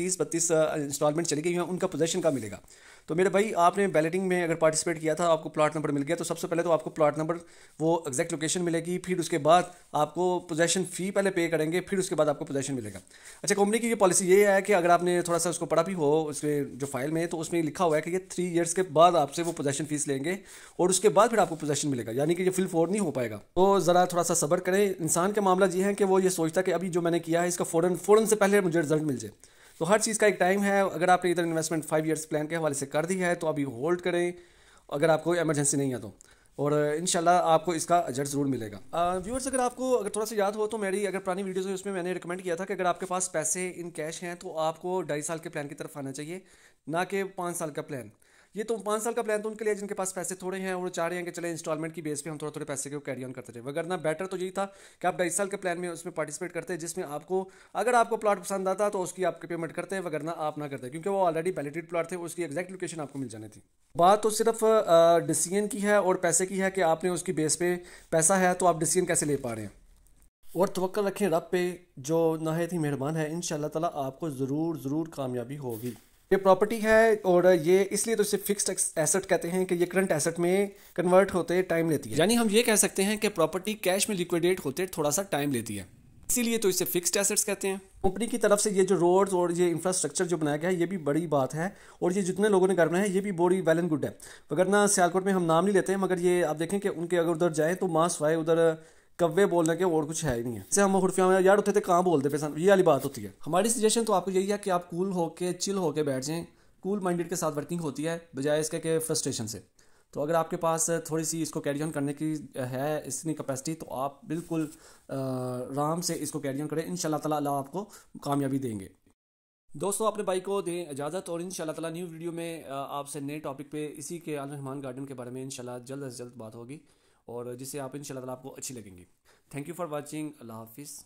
तीस बत्तीस इंस्टॉलमेंट चली गई हैं उनका पोजेशन का मिलेगा तो मेरे भाई आपने बैलेटिंग में अगर पार्टिसिपेट किया था आपको प्लाट नंबर मिल गया तो सबसे पहले तो आपको प्लाट नंबर वो एग्जैक्ट लोकेशन मिलेगी फिर उसके बाद आपको पोजेशन फ़ी पहले पे करेंगे फिर उसके बाद आपको पोजेशन मिलेगा अच्छा कंपनी की ये पॉलिसी ये है कि अगर आपने थोड़ा सा उसको पढ़ा भी हो उसके जो फाइल में तो उसमें लिखा हुआ है कि ये थ्री ईयर्स के बाद आपसे वो पोजेशन फीस लेंगे और उसके बाद फिर आपको पोजेशन मिलेगा यानी कि ये फिल फोर नहीं हो पाएगा तो ज़रा थोड़ा सा सबर करें इंसान का मामला ये है कि वो ये सोचता कि अभी जो मैंने किया है इसका फ़ौरन फ़ौरन से पहले मुझे रिजल्ट मिल जाए तो हर चीज़ का एक टाइम है अगर आपने इधर इन्वेस्टमेंट फाइव ईयर्स प्लान के हवाले से कर दी है तो आप ये होल्ड करें अगर आपको एमरजेंसी नहीं है तो और इन आपको इसका अजर ज़रूर मिलेगा व्यूअर्स अगर आपको अगर थोड़ा सा याद हो तो मेरी अगर पुरानी वीडियोज़ है उसमें मैंने रिकमेंड किया था कि अगर आपके पास पैसे इन कैश हैं तो आपको ढाई साल के प्लान की तरफ आना चाहिए ना कि पाँच साल का प्लान ये तो पाँच साल का प्लान तो उनके लिए जिनके पास पैसे थोड़े हैं और वो चाह रहे हैं कि चले इंस्टॉलमेंट की बेस पे हम थोड़े थोड़े पैसे को कैरी ऑन करते रहे वगरना बेटर तो यही था कि आप ढाई साल के प्लान में उसमें पार्टिसिपेट करते हैं जिसमें आपको अगर आपको प्लाट पसंद आता तो उसकी आपके पेमेंट करते हैं वगरना आप ना करते क्योंकि वो ऑलरेडी वैलिडेड प्लाट थे उसकी एग्जैक्ट लोकेशन आपको मिल जाने थी बात तो सिर्फ डिसीजन की है और पैसे की है कि आपने उसकी बेस पे पैसा है तो आप डिसीजन कैसे ले पा रहे हैं और तवक्ल रखें रब पे जो नहायत ही मेहरबान है इन ताला आपको ज़रूर ज़रूर कामयाबी होगी ये प्रॉपर्टी है और ये इसलिए तो इसे फिक्स्ड एसेट कहते हैं कि ये करंट एसेट में कन्वर्ट होते टाइम लेती है यानी हम ये कह सकते हैं कि प्रॉपर्टी कैश में लिक्विडेट होते थोड़ा सा टाइम लेती है इसीलिए तो इसे फिक्स्ड एसेट्स कहते हैं कंपनी की तरफ से ये जो रोड्स और ये इंफ्रास्ट्रक्चर जो बनाया गया है ये भी बड़ी बात है और ये जितने लोगों ने घर बनाया है ये भी बड़ी वेल एंड गुड है वगरना सियालकोट में हम नाम नहीं लेते हैं मगर ये आप देखें कि उनके अगर उधर जाएँ तो मास वाए उधर कव्वे बोलने के और कुछ है ही नहीं है जैसे हम हुरफिया में यार उठे थे कहाँ बोलते पे ये वाली बात होती है हमारी सजेशन तो आपको यही है कि आप कूल होके चिल होके बैठ जाएं कूल माइंडेड के साथ वर्किंग होती है बजाय इसके के फ्रस्ट्रेशन से तो अगर आपके पास थोड़ी सी इसको कैरी ऑन करने की है इतनी कैपेसिटी तो आप बिल्कुल आराम से इसको कैरी ऑन करें इन ताला आपको कामयाबी देंगे दोस्तों अपने भाई को दें इजाज़त और इन ताला न्यू वीडियो में आपसे नए टॉपिक पे इसी के आलम गार्डन के बारे में इन जल्द अज जल्द बात होगी और जिससे आप इन आपको अच्छी लगेंगी थैंक यू फॉर वॉचिंग अल्लाह हाफिज़